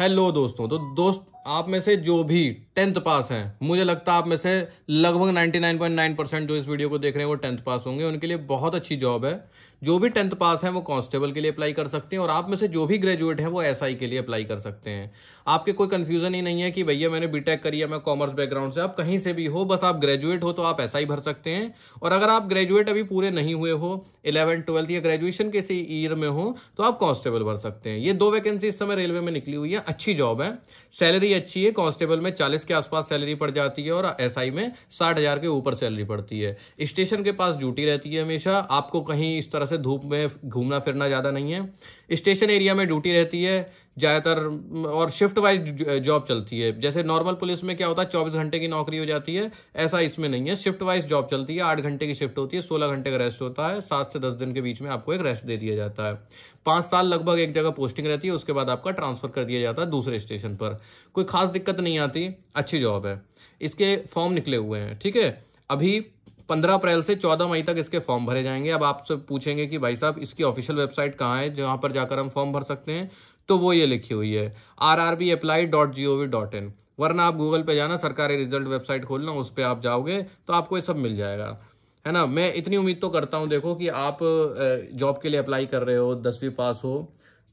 hello दोस्तों तो दोस्त आप में से जो भी टेंथ पास हैं मुझे लगता है आप में से लगभग 99.9 परसेंट जो इस वीडियो को देख रहे हैं वो टेंथ पास होंगे उनके लिए बहुत अच्छी जॉब है जो भी टेंथ पास हैं वो कांस्टेबल के लिए अप्लाई कर सकते हैं और आप में से जो भी ग्रेजुएट हैं वो एसआई SI के लिए अप्लाई कर सकते हैं आपके कोई कन्फ्यूजन ही नहीं है कि भैया मैंने बी करी है मैं कॉमर्स बैकग्राउंड से आप कहीं से भी हो बस आप ग्रेजुएट हो तो आप एस SI भर सकते हैं और अगर आप ग्रेजुएट अभी पूरे नहीं हुए हो इलेवन ट्वेल्थ या ग्रेजुएशन के ईयर में हो तो आप कॉन्स्टेबल भर सकते हैं ये दो वैकेंसी इस समय रेलवे में निकली हुई है अच्छी जॉब है सैलरी सैलरी अच्छी है कांस्टेबल में चालीस के आसपास सैलरी पड़ जाती है और एसआई में साठ हज़ार के ऊपर सैलरी पड़ती है स्टेशन के पास ड्यूटी रहती है हमेशा आपको कहीं इस तरह से धूप में घूमना फिरना ज़्यादा नहीं है स्टेशन एरिया में ड्यूटी रहती है ज़्यादातर और शिफ्ट वाइज जॉब चलती है जैसे नॉर्मल पुलिस में क्या होता है चौबीस घंटे की नौकरी हो जाती है ऐसा इसमें नहीं है शिफ्ट वाइज जॉब चलती है आठ घंटे की शिफ्ट होती है सोलह घंटे का रेस्ट होता है सात से दस दिन के बीच में आपको एक रेस्ट दे दिया जाता है पाँच साल लगभग एक जगह पोस्टिंग रहती है उसके बाद आपका ट्रांसफ़र कर दिया जाता है दूसरे स्टेशन पर कोई खास दिक्कत नहीं आती अच्छी जॉब है इसके फॉर्म निकले हुए हैं ठीक है अभी पंद्रह अप्रैल से चौदह मई तक इसके फॉर्म भरे जाएंगे अब आपसे पूछेंगे कि भाई साहब इसकी ऑफिशियल वेबसाइट कहाँ है जहाँ पर जाकर हम फॉर्म भर सकते हैं तो वो ये लिखी हुई है R R B apply dot G O V dot in वरना आप गूगल पे जाना सरकारी रिजल्ट वेबसाइट खोलना उस पर आप जाओगे तो आपको ये सब मिल जाएगा है ना मैं इतनी उम्मीद तो करता हूँ देखो कि आप जॉब के लिए अप्लाई कर रहे हो दसवीं पास हो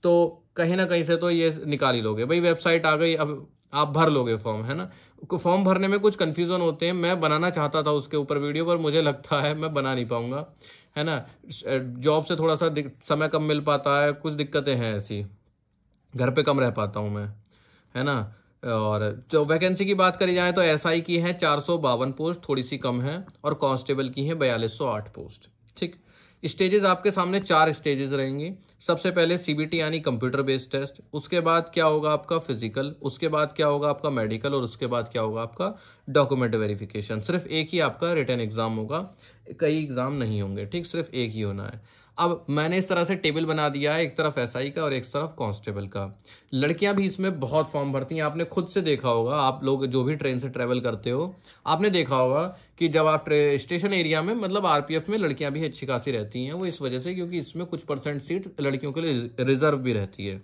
तो कहीं ना कहीं से तो ये निकाल ही लोगे भाई वेबसाइट आ गई अब आप भर लोगे फॉर्म है ना फॉर्म भरने में कुछ कन्फ्यूज़न होते हैं मैं बनाना चाहता था उसके ऊपर वीडियो पर मुझे लगता है मैं बना नहीं पाऊँगा है ना जॉब से थोड़ा सा समय कम मिल पाता है कुछ दिक्कतें हैं ऐसी घर पे कम रह पाता हूँ मैं है ना और जो वैकेंसी की बात करी जाए तो एसआई की है चार पोस्ट थोड़ी सी कम है और कांस्टेबल की है बयालीस पोस्ट ठीक स्टेजेस आपके सामने चार स्टेजेस रहेंगी सबसे पहले सीबीटी यानी कंप्यूटर बेस्ड टेस्ट उसके बाद क्या होगा आपका फिजिकल उसके बाद क्या होगा आपका मेडिकल और उसके बाद क्या होगा आपका डॉक्यूमेंट वेरिफिकेशन सिर्फ एक ही आपका रिटर्न एग्जाम होगा कई एग्जाम नहीं होंगे ठीक सिर्फ एक ही होना है अब मैंने इस तरह से टेबल बना दिया है एक तरफ एसआई का और एक तरफ कांस्टेबल का लड़कियां भी इसमें बहुत फॉर्म भरती हैं आपने खुद से देखा होगा आप लोग जो भी ट्रेन से ट्रेवल करते हो आपने देखा होगा कि जब आप स्टेशन एरिया में मतलब आरपीएफ में लड़कियां भी अच्छी खासी रहती हैं वो इस वजह से क्योंकि इसमें कुछ परसेंट सीट लड़कियों के लिए रिजर्व भी रहती है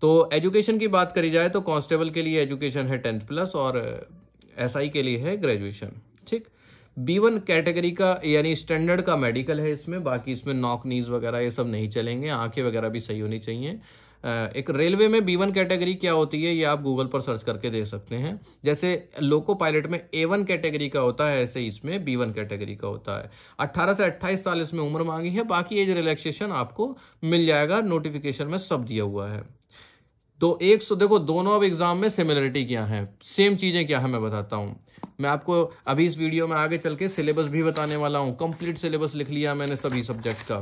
तो एजुकेशन की बात करी जाए तो कांस्टेबल के लिए एजुकेशन है टेंथ प्लस और एस के लिए है ग्रेजुएशन ठीक बी वन कैटेगरी का यानी स्टैंडर्ड का मेडिकल है इसमें बाकी इसमें नॉक नीज वगैरह ये सब नहीं चलेंगे आंखें वगैरह भी सही होनी चाहिए एक रेलवे में बी वन कैटेगरी क्या होती है ये आप गूगल पर सर्च करके दे सकते हैं जैसे लोको पायलट में ए वन कैटेगरी का होता है ऐसे इसमें बी वन कैटेगरी का होता है 18 से 28 साल इसमें उम्र मांगी है बाकी एज रिलैक्सेशन आपको मिल जाएगा नोटिफिकेशन में सब दिया हुआ है तो एक सौ देखो दोनों अब एग्जाम में सिमिलरिटी क्या है सेम चीजें क्या है मैं बताता हूँ मैं आपको अभी इस वीडियो में आगे चल के सिलेबस भी बताने वाला हूँ कंप्लीट सिलेबस लिख लिया मैंने सभी सब्जेक्ट का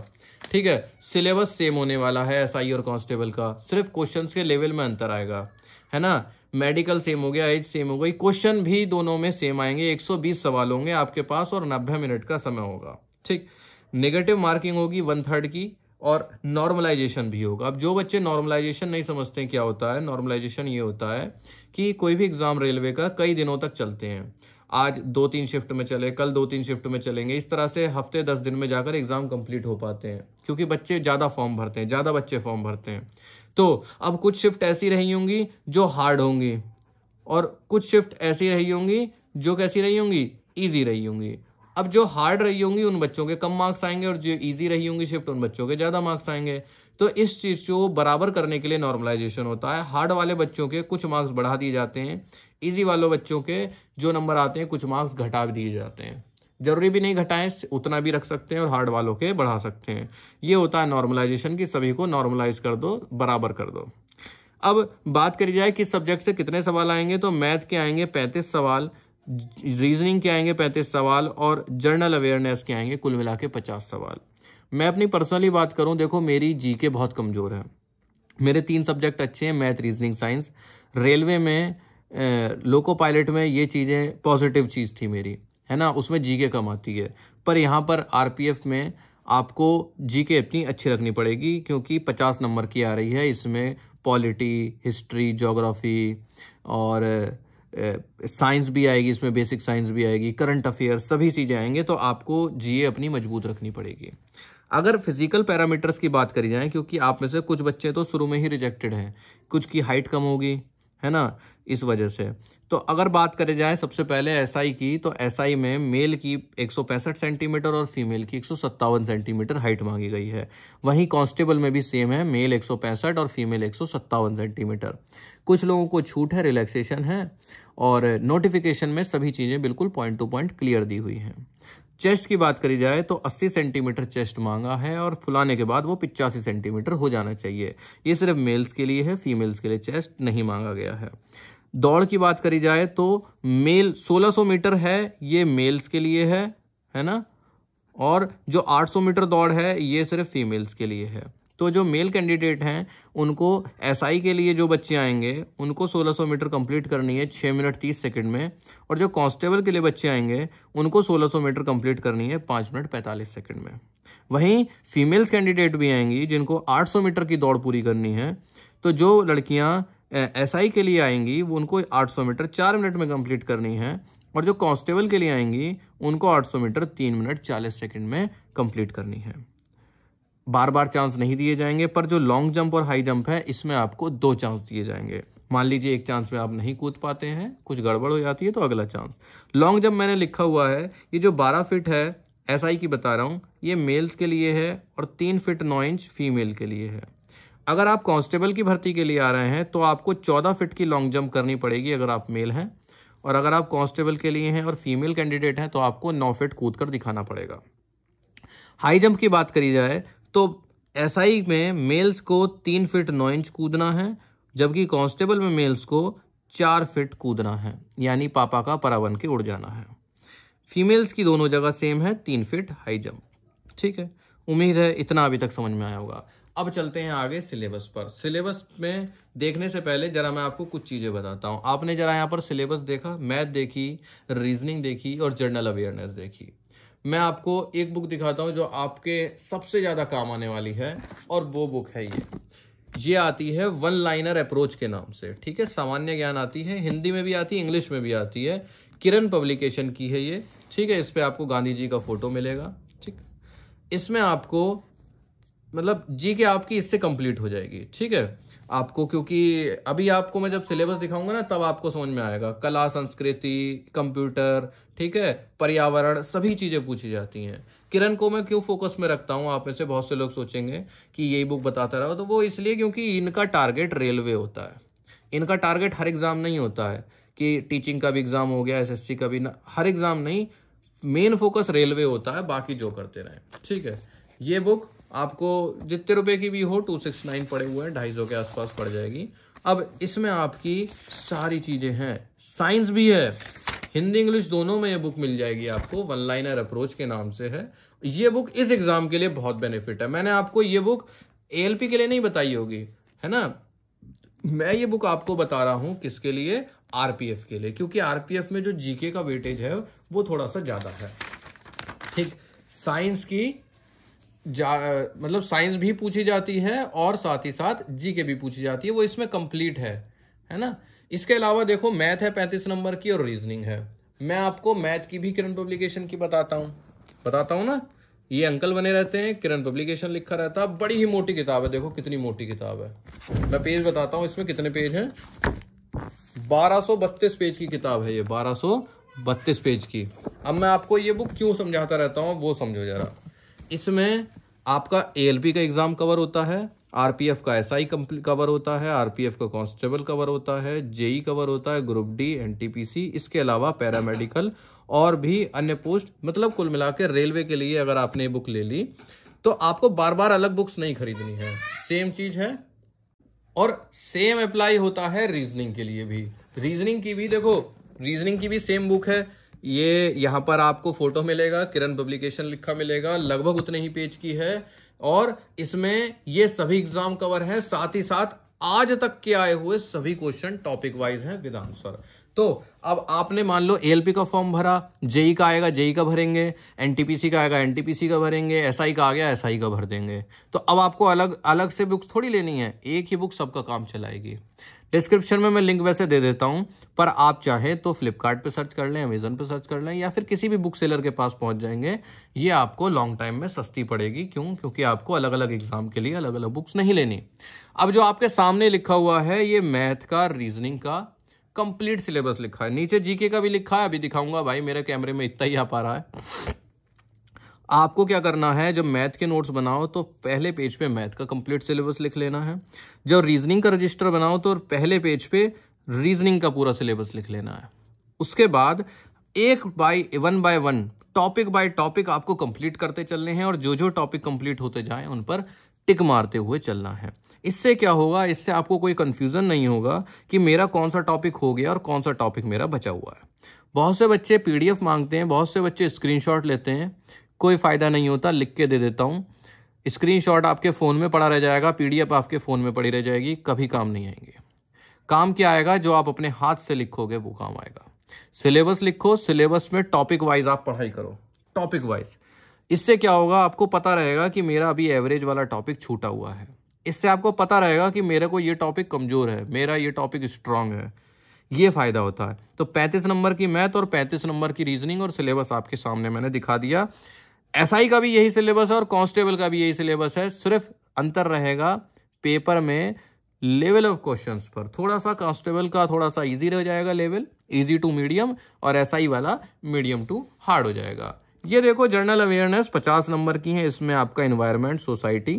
ठीक है सिलेबस सेम होने वाला है एसआई और कांस्टेबल का सिर्फ क्वेश्चन के लेवल में अंतर आएगा है ना मेडिकल सेम हो गया एज सेम हो गई क्वेश्चन भी दोनों में सेम आएंगे 120 सवाल होंगे आपके पास और 90 मिनट का समय होगा ठीक नेगेटिव मार्किंग होगी वन थर्ड की और नॉर्मलाइजेशन भी होगा अब जो बच्चे नॉर्मलाइजेशन नहीं समझते क्या होता है नॉर्मलाइजेशन ये होता है कि कोई भी एग्ज़ाम रेलवे का कई दिनों तक चलते हैं आज दो तीन शिफ्ट में चले कल दो तीन शिफ्ट में चलेंगे इस तरह से हफ्ते दस दिन में जाकर एग्ज़ाम कंप्लीट हो पाते हैं क्योंकि बच्चे ज़्यादा फॉर्म भरते हैं ज़्यादा बच्चे फॉर्म भरते हैं तो अब कुछ शिफ्ट ऐसी रही होंगी जो हार्ड होंगी और कुछ शिफ्ट ऐसी रही होंगी जो कैसी रही होंगी ईजी रही होंगी अब जो हार्ड रही होंगी उन बच्चों के कम मार्क्स आएंगे और जो ईजी रही होंगी शिफ्ट उन बच्चों के ज़्यादा मार्क्स आएंगे तो इस चीज़ को बराबर करने के लिए नॉर्मलाइजेशन होता है हार्ड वाले बच्चों के कुछ मार्क्स बढ़ा दिए जाते हैं ईजी वालों बच्चों के जो नंबर आते हैं कुछ मार्क्स घटा दिए जाते हैं जरूरी भी नहीं घटाएं उतना भी रख सकते हैं और हार्ड वालों के बढ़ा सकते हैं ये होता है नॉर्मलाइजेशन की सभी को नॉर्मलाइज कर दो बराबर कर दो अब बात करी जाए कि सब्जेक्ट से कितने सवाल आएंगे तो मैथ के आएंगे पैंतीस सवाल रीजनिंग के आएंगे पैंतीस सवाल और जर्नल अवेयरनेस के आएंगे कुल मिला के पचास सवाल मैं अपनी पर्सनली बात करूँ देखो मेरी जी के बहुत कमज़ोर है मेरे तीन सब्जेक्ट अच्छे हैं मैथ रीजनिंग साइंस रेलवे में लोको पायलट में ये चीज़ें पॉजिटिव चीज़ थी मेरी है ना उसमें जी के कम आती है पर यहाँ पर आर में आपको जी के इतनी अच्छी रखनी पड़ेगी क्योंकि पचास नंबर की आ रही है इसमें पॉलिटी हिस्ट्री जोग्राफ़ी और साइंस भी आएगी इसमें बेसिक साइंस भी आएगी करंट अफेयर सभी चीज़ें आएंगे तो आपको जीए अपनी मजबूत रखनी पड़ेगी अगर फिजिकल पैरामीटर्स की बात करी जाए क्योंकि आप में से कुछ बच्चे तो शुरू में ही रिजेक्टेड हैं कुछ की हाइट कम होगी है ना इस वजह से तो अगर बात करें जाए सबसे पहले एस की तो एस में मेल की एक सेंटीमीटर और फीमेल की एक सेंटीमीटर हाइट मांगी गई है वहीं कांस्टेबल में भी सेम है मेल एक और फीमेल एक सेंटीमीटर कुछ लोगों को छूट है रिलैक्सेशन है और नोटिफिकेशन में सभी चीज़ें बिल्कुल पॉइंट टू पॉइंट क्लियर दी हुई हैं चेस्ट की बात करी जाए तो 80 सेंटीमीटर चेस्ट मांगा है और फुलाने के बाद वो पिचासी सेंटीमीटर हो जाना चाहिए ये सिर्फ मेल्स के लिए है फीमेल्स के लिए चेस्ट नहीं मांगा गया है दौड़ की बात करी जाए तो मेल 1600 मीटर है ये मेल्स के लिए है है ना और जो 800 मीटर दौड़ है ये सिर्फ फीमेल्स के लिए है तो जो मेल कैंडिडेट हैं उनको एसआई SI के लिए जो बच्चे आएंगे उनको 1600 मीटर कंप्लीट करनी है 6 मिनट 30 सेकंड में और जो कांस्टेबल के लिए बच्चे आएंगे उनको 1600 मीटर कंप्लीट करनी है 5 मिनट 45 सेकंड में वहीं फीमेल्स कैंडिडेट भी आएंगी जिनको 800 मीटर की दौड़ पूरी करनी है तो जो लड़कियां एसआई के लिए आएंगी वो उनको 800 मीटर चार मिनट में कंप्लीट करनी है और जो कांस्टेबल के लिए आएंगी उनको 800 मीटर तीन मिनट चालीस सेकेंड में कंप्लीट करनी है बार बार चांस नहीं दिए जाएंगे पर जो लॉन्ग जंप और हाई जंप है इसमें आपको दो चांस दिए जाएंगे मान लीजिए एक चांस में आप नहीं कूद पाते हैं कुछ गड़बड़ हो जाती है तो अगला चांस लॉन्ग जंप मैंने लिखा हुआ है ये जो बारह फिट है एस की बता रहा हूँ ये मेल्स के लिए है और तीन फिट नौ इंच फीमेल के लिए है अगर आप कांस्टेबल की भर्ती के लिए आ रहे हैं तो आपको चौदह फिट की लॉन्ग जंप करनी पड़ेगी अगर आप मेल हैं और अगर आप कांस्टेबल के लिए हैं और फीमेल कैंडिडेट हैं तो आपको नौ फिट कूद कर दिखाना पड़ेगा हाई जंप की बात करी जाए तो एस SI में मेल्स को तीन फिट नौ इंच कूदना है जबकि कॉन्स्टेबल में मेल्स को चार फिट कूदना है यानी पापा का परावन के उड़ जाना है फीमेल्स की दोनों जगह सेम है तीन फिट हाई जंप ठीक है उम्मीद है इतना अभी तक समझ में आया होगा अब चलते हैं आगे सिलेबस पर सिलेबस में देखने से पहले ज़रा मैं आपको कुछ चीज़ें बताता हूँ आपने ज़रा यहाँ पर सिलेबस देखा मैथ देखी रीजनिंग देखी और जनरल अवेयरनेस देखी मैं आपको एक बुक दिखाता हूँ जो आपके सबसे ज़्यादा काम आने वाली है और वो बुक है ये ये आती है वन लाइनर अप्रोच के नाम से ठीक है सामान्य ज्ञान आती है हिंदी में भी आती है इंग्लिश में भी आती है किरण पब्लिकेशन की है ये ठीक है इस पर आपको गांधी जी का फोटो मिलेगा ठीक इसमें आपको मतलब जी के आपकी इससे कंप्लीट हो जाएगी ठीक है आपको क्योंकि अभी आपको मैं जब सिलेबस दिखाऊंगा ना तब आपको समझ में आएगा कला संस्कृति कंप्यूटर ठीक है पर्यावरण सभी चीज़ें पूछी जाती हैं किरण को मैं क्यों फोकस में रखता हूँ आप में से बहुत से लोग सोचेंगे कि यही बुक बताता रहा तो वो इसलिए क्योंकि इनका टारगेट रेलवे होता है इनका टारगेट हर एग्ज़ाम नहीं होता है कि टीचिंग का भी एग्ज़ाम हो गया एस का भी ना हर एग्ज़ाम नहीं मेन फोकस रेलवे होता है बाकी जो करते रहें ठीक है ये बुक आपको जितने रुपए की भी हो टू सिक्स नाइन पड़े हुए हैं ढाई सौ के आसपास पड़ जाएगी अब इसमें आपकी सारी चीजें हैं साइंस भी है हिंदी इंग्लिश दोनों में ये बुक मिल जाएगी आपको वन लाइनर अप्रोच के नाम से है ये बुक इस एग्जाम के लिए बहुत बेनिफिट है मैंने आपको ये बुक एएलपी के लिए नहीं बताई होगी है ना मैं ये बुक आपको बता रहा हूं किसके लिए आरपीएफ के लिए क्योंकि आरपीएफ में जो जीके का वेटेज है वो थोड़ा सा ज्यादा है ठीक साइंस की जा मतलब साइंस भी पूछी जाती है और साथ ही साथ जी के भी पूछी जाती है वो इसमें कंप्लीट है है ना इसके अलावा देखो मैथ है पैंतीस नंबर की और रीजनिंग है मैं आपको मैथ की भी किरण पब्लिकेशन की बताता हूँ बताता हूँ ना ये अंकल बने रहते हैं किरण पब्लिकेशन लिखा रहता है बड़ी ही मोटी किताब है देखो कितनी मोटी किताब है मैं पेज बताता हूँ इसमें कितने पेज हैं बारह पेज की किताब है ये बारह पेज की अब मैं आपको ये बुक क्यों समझाता रहता हूँ वो समझो जरा इसमें आपका ए का एग्ज़ाम कवर होता है आर का एस आई कवर होता है आरपीएफ का कांस्टेबल कवर होता है जेई कवर e होता है ग्रुप डी एन इसके अलावा पैरामेडिकल और भी अन्य पोस्ट मतलब कुल मिला रेलवे के लिए अगर आपने बुक ले ली तो आपको बार बार अलग बुक्स नहीं खरीदनी है सेम चीज़ है और सेम अप्लाई होता है रीजनिंग के लिए भी रीजनिंग की भी देखो रीजनिंग की भी सेम बुक है ये यहाँ पर आपको फोटो मिलेगा किरण पब्लिकेशन लिखा मिलेगा लगभग उतने ही पेज की है और इसमें ये सभी एग्जाम कवर है साथ ही साथ आज तक के आए हुए सभी क्वेश्चन टॉपिक वाइज हैं विद आंसर तो अब आपने मान लो एएलपी का फॉर्म भरा जेई e का आएगा जेई e का भरेंगे एनटीपीसी का आएगा एनटीपीसी का भरेंगे एसआई का आ गया एसआई का भर देंगे तो अब आपको अलग अलग से बुक्स थोड़ी लेनी है एक ही बुक सबका काम चलाएगी डिस्क्रिप्शन में मैं लिंक वैसे दे देता हूँ पर आप चाहें तो फ्लिपकार्ट सर्च कर लें अमेजन पे सर्च कर लें या फिर किसी भी बुक सेलर के पास पहुँच जाएंगे ये आपको लॉन्ग टाइम में सस्ती पड़ेगी क्यों क्योंकि आपको अलग अलग एग्जाम के लिए अलग अलग बुक्स नहीं लेनी अब जो आपके सामने लिखा हुआ है ये मैथ का रीजनिंग का कंप्लीट सिलेबस लिखा है नीचे जीके का भी लिखा है अभी दिखाऊंगा भाई मेरे कैमरे में इतना ही आ पा रहा है आपको क्या करना है जब मैथ के नोट्स बनाओ तो पहले पेज पे मैथ का कंप्लीट सिलेबस लिख लेना है जब रीजनिंग का रजिस्टर बनाओ तो पहले पेज पे रीजनिंग का पूरा सिलेबस लिख लेना है उसके बाद एक by one by one topic by topic आपको कंप्लीट करते चलने हैं और जो जो टॉपिक कंप्लीट होते जाए उन पर टिक मारते हुए चलना है इससे क्या होगा इससे आपको कोई कन्फ्यूज़न नहीं होगा कि मेरा कौन सा टॉपिक हो गया और कौन सा टॉपिक मेरा बचा हुआ है बहुत से बच्चे पी मांगते हैं बहुत से बच्चे स्क्रीन लेते हैं कोई फ़ायदा नहीं होता लिख के दे देता हूँ स्क्रीनशॉट आपके फ़ोन में पड़ा रह जाएगा पीडीएफ आपके फ़ोन में पड़ी रह जाएगी कभी काम नहीं आएंगे काम क्या आएगा जो आप अपने हाथ से लिखोगे वो काम आएगा सिलेबस लिखो सिलेबस में टॉपिक वाइज आप पढ़ाई करो टॉपिक वाइज इससे क्या होगा आपको पता रहेगा कि मेरा अभी एवरेज वाला टॉपिक छूटा हुआ है इससे आपको पता रहेगा कि मेरे को ये टॉपिक कमज़ोर है मेरा ये टॉपिक स्ट्रांग है ये फ़ायदा होता है तो 35 नंबर की मैथ और 35 नंबर की रीजनिंग और सिलेबस आपके सामने मैंने दिखा दिया एसआई SI का भी यही सिलेबस है और कांस्टेबल का भी यही सिलेबस है सिर्फ अंतर रहेगा पेपर में लेवल ऑफ क्वेश्चंस पर थोड़ा सा कांस्टेबल का थोड़ा सा इजी रह जाएगा लेवल इजी टू मीडियम और एसआई SI वाला मीडियम टू हार्ड हो जाएगा ये देखो जनरल अवेयरनेस पचास नंबर की है इसमें आपका environment society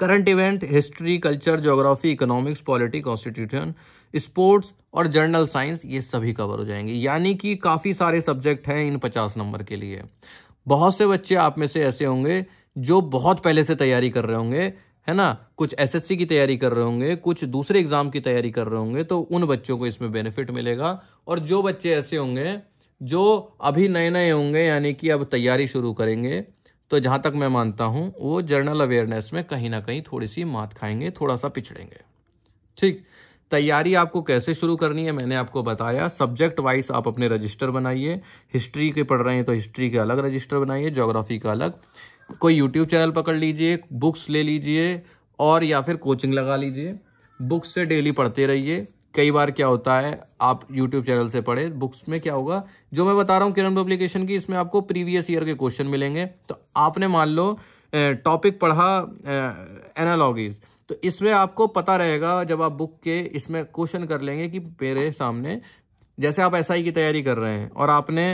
current event history culture geography economics polity constitution sports और जर्नल साइंस ये सभी कवर हो जाएंगे यानी कि काफ़ी सारे सब्जेक्ट हैं इन पचास नंबर के लिए बहुत से बच्चे आप में से ऐसे होंगे जो बहुत पहले से तैयारी कर रहे होंगे है ना कुछ एसएससी की तैयारी कर रहे होंगे कुछ दूसरे एग्ज़ाम की तैयारी कर रहे होंगे तो उन बच्चों को इसमें बेनिफिट मिलेगा और जो बच्चे ऐसे होंगे जो अभी नए नए होंगे यानी कि अब तैयारी शुरू करेंगे तो जहाँ तक मैं मानता हूँ वो जर्नल अवेयरनेस में कहीं ना कहीं थोड़ी सी मात खाएंगे थोड़ा सा पिछड़ेंगे ठीक तैयारी आपको कैसे शुरू करनी है मैंने आपको बताया सब्जेक्ट वाइज आप अपने रजिस्टर बनाइए हिस्ट्री के पढ़ रहे हैं तो हिस्ट्री के अलग रजिस्टर बनाइए जोग्राफी का अलग कोई यूट्यूब चैनल पकड़ लीजिए बुक्स ले लीजिए और या फिर कोचिंग लगा लीजिए बुक्स से डेली पढ़ते रहिए कई बार क्या होता है आप यूट्यूब चैनल से पढ़े बुक्स में क्या होगा जो मैं बता रहा हूँ किरण पब्लिकेशन की इसमें आपको प्रीवियस ईयर के क्वेश्चन मिलेंगे तो आपने मान लो टॉपिक पढ़ा एनालॉगीज़ तो इसमें आपको पता रहेगा जब आप बुक के इसमें क्वेश्चन कर लेंगे कि मेरे सामने जैसे आप एसआई की तैयारी कर रहे हैं और आपने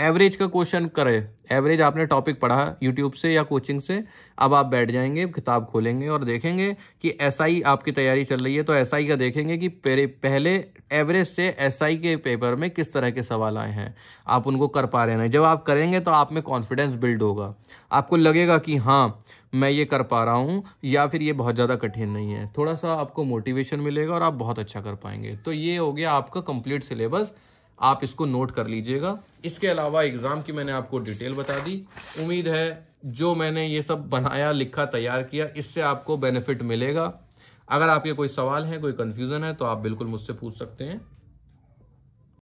एवरेज का क्वेश्चन करें एवरेज आपने टॉपिक पढ़ा यूट्यूब से या कोचिंग से अब आप बैठ जाएंगे किताब खोलेंगे और देखेंगे कि एस आपकी तैयारी चल रही है तो एस का देखेंगे कि पहले एवरेज से एस के पेपर में किस तरह के सवाल आए हैं आप उनको कर पा रहे हैं जब आप करेंगे तो आप में कॉन्फिडेंस बिल्ड होगा आपको लगेगा कि हाँ मैं ये कर पा रहा हूँ या फिर ये बहुत ज़्यादा कठिन नहीं है थोड़ा सा आपको मोटिवेशन मिलेगा और आप बहुत अच्छा कर पाएंगे तो ये हो गया आपका कंप्लीट सिलेबस आप इसको नोट कर लीजिएगा इसके अलावा एग्ज़ाम की मैंने आपको डिटेल बता दी उम्मीद है जो मैंने ये सब बनाया लिखा तैयार किया इससे आपको बेनिफिट मिलेगा अगर आपके कोई सवाल है कोई कन्फ्यूज़न है तो आप बिल्कुल मुझसे पूछ सकते हैं